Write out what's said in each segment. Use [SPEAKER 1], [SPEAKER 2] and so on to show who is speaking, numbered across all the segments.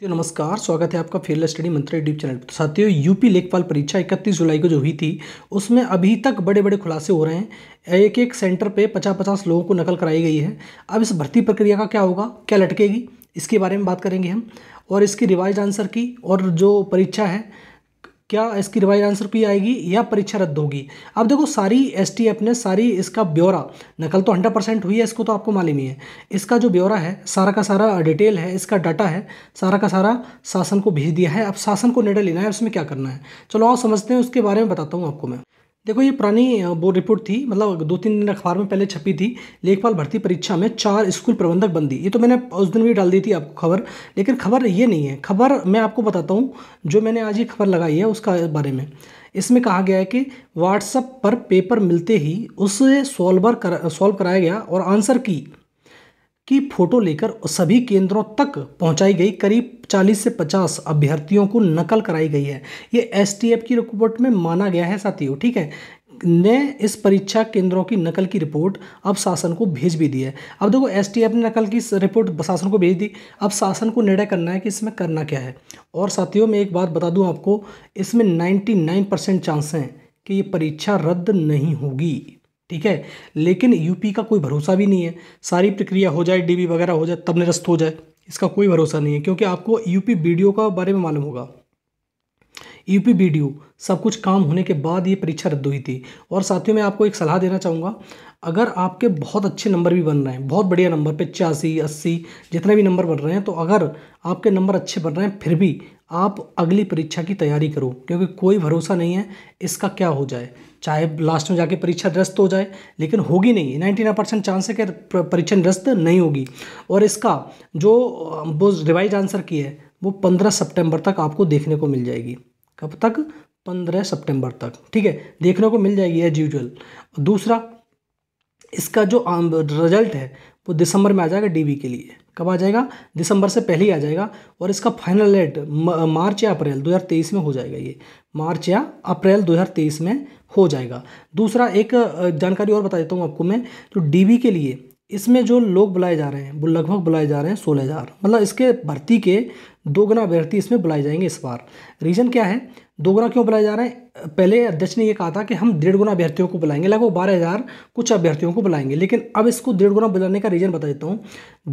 [SPEAKER 1] तो नमस्कार स्वागत है आपका फेल स्टडी मंत्री डीप चैनल पर तो साथियों यूपी लेखपाल परीक्षा 31 जुलाई को जो हुई थी उसमें अभी तक बड़े बड़े खुलासे हो रहे हैं एक एक सेंटर पे पचास पचास लोगों को नकल कराई गई है अब इस भर्ती प्रक्रिया का क्या होगा क्या लटकेगी इसके बारे में बात करेंगे हम और इसकी रिवाइज आंसर की और जो परीक्षा है क्या इसकी रिवाइज आंसर पी आएगी या परीक्षा रद्द होगी अब देखो सारी एस ने सारी इसका ब्यौरा नकल तो हंड्रेड परसेंट हुई है इसको तो आपको मालूम ही है इसका जो ब्यौरा है सारा का सारा डिटेल है इसका डाटा है सारा का सारा शासन को भेज दिया है अब शासन को निर्णय लेना है उसमें क्या करना है चलो और समझते हैं उसके बारे में बताता हूँ आपको मैं देखो ये पुरानी बोर्ड रिपोर्ट थी मतलब दो तीन दिन अखबार में पहले छपी थी लेखपाल भर्ती परीक्षा में चार स्कूल प्रबंधक बंदी ये तो मैंने उस दिन भी डाल दी थी आपको खबर लेकिन खबर ये नहीं है खबर मैं आपको बताता हूँ जो मैंने आज ये खबर लगाई है उसका बारे में इसमें कहा गया है कि व्हाट्सअप पर पेपर मिलते ही उसे सॉल्वर कर सॉल्व कराया गया और आंसर की की फोटो लेकर सभी केंद्रों तक पहुंचाई गई करीब 40 से 50 अभ्यर्थियों को नकल कराई गई है ये एस की रिपोर्ट में माना गया है साथियों ठीक है ने इस परीक्षा केंद्रों की नकल की रिपोर्ट अब शासन को भेज भी दी है अब देखो एसटीएफ ने नकल की रिपोर्ट शासन को भेज दी अब शासन को निर्णय करना है कि इसमें करना क्या है और साथियों मैं एक बात बता दूं आपको इसमें 99 परसेंट चांस हैं कि ये परीक्षा रद्द नहीं होगी ठीक है लेकिन यूपी का कोई भरोसा भी नहीं है सारी प्रक्रिया हो जाए डीबी वगैरह हो जाए तब निरस्त हो जाए इसका कोई भरोसा नहीं है क्योंकि आपको यूपी वीडियो का बारे में मालूम होगा यूपी बी सब कुछ काम होने के बाद ये परीक्षा रद्द हुई थी और साथियों मैं आपको एक सलाह देना चाहूँगा अगर आपके बहुत अच्छे नंबर भी बन रहे हैं बहुत बढ़िया नंबर पचासी अस्सी जितने भी नंबर बन रहे हैं तो अगर आपके नंबर अच्छे बन रहे हैं फिर भी आप अगली परीक्षा की तैयारी करो क्योंकि कोई भरोसा नहीं है इसका क्या हो जाए चाहे लास्ट में जाके परीक्षा निरस्त हो जाए लेकिन होगी नहीं नाइन्टी नाइन परसेंट चांस है कि परीक्षा निरस्त नहीं होगी और इसका जो वो रिवाइज आंसर की है वो पंद्रह सितंबर तक आपको देखने को मिल जाएगी कब तक पंद्रह सितंबर तक ठीक है देखने को मिल जाएगी एज यूजल दूसरा इसका जो रिजल्ट है वो दिसंबर में आ जाएगा डीबी के लिए कब आ जाएगा दिसंबर से पहले ही आ जाएगा और इसका फाइनल डेट मार्च या अप्रैल 2023 में हो जाएगा ये मार्च या अप्रैल 2023 में हो जाएगा दूसरा एक जानकारी और बता देता हूँ आपको मैं जो डीबी के लिए इसमें जो लोग बुलाए जा रहे हैं वो लगभग बुलाए जा रहे हैं सोलह हज़ार मतलब इसके भर्ती के दोगुना अभ्यर्थी इसमें बुलाए जाएंगे इस बार रीज़न क्या है दोगुना क्यों बुलाए जा रहे हैं पहले अध्यक्ष ने यह कहा था कि हम डेढ़ गुना अभ्यर्थियों को बुलाएंगे लगभग बारह हज़ार कुछ अभ्यर्थियों को बुलाएंगे लेकिन अब इसको डेढ़ गुना बुलाने का रीज़न बता देता हूँ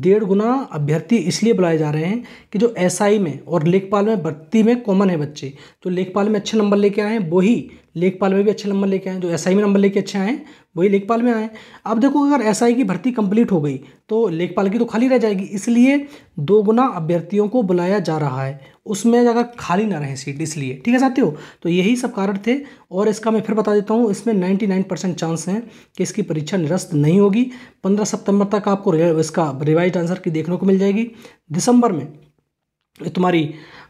[SPEAKER 1] डेढ़ गुना अभ्यर्थी इसलिए बुलाए जा रहे हैं कि जो एसआई में और लेखपाल में भर्ती में कॉमन है बच्चे तो लेखपाल में अच्छे नंबर लेके आए हैं वही लेखपाल में भी अच्छे नंबर लेके आए जो एस में नंबर लेके अच्छे आए वही लेखपाल में आए अब देखो अगर एस की भर्ती कंप्लीट हो गई तो लेखपाल की तो खाली रह जाएगी इसलिए दो गुना अभ्यर्थियों को बुलाया जा रहा है उसमें अगर खाली ना रहे सीट इसलिए ठीक है साथियों तो यही सब कारण उदाहरण थे और इसका मैं फिर बता देता हूँ इसमें 99 परसेंट चांस हैं कि इसकी परीक्षा निरस्त नहीं होगी 15 सितंबर तक आपको इसका रिवाइज आंसर की देखने को मिल जाएगी दिसंबर में तुम्हारी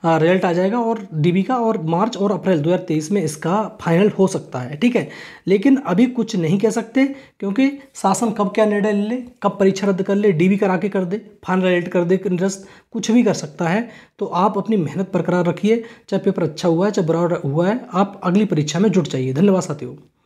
[SPEAKER 1] रिजल्ट हाँ, आ जाएगा और डी का और मार्च और अप्रैल 2023 में इसका फाइनल हो सकता है ठीक है लेकिन अभी कुछ नहीं कह सकते क्योंकि शासन कब क्या निर्णय ले कब परीक्षा रद्द कर ले बी करा के कर दे फाइनल रिजल्ट कर दे इंटरेस्ट कुछ भी कर सकता है तो आप अपनी मेहनत बरकरार रखिए चाहे पेपर अच्छा हुआ है चाहे बुरा हुआ है आप अगली परीक्षा में जुट जाइए धन्यवाद साथियों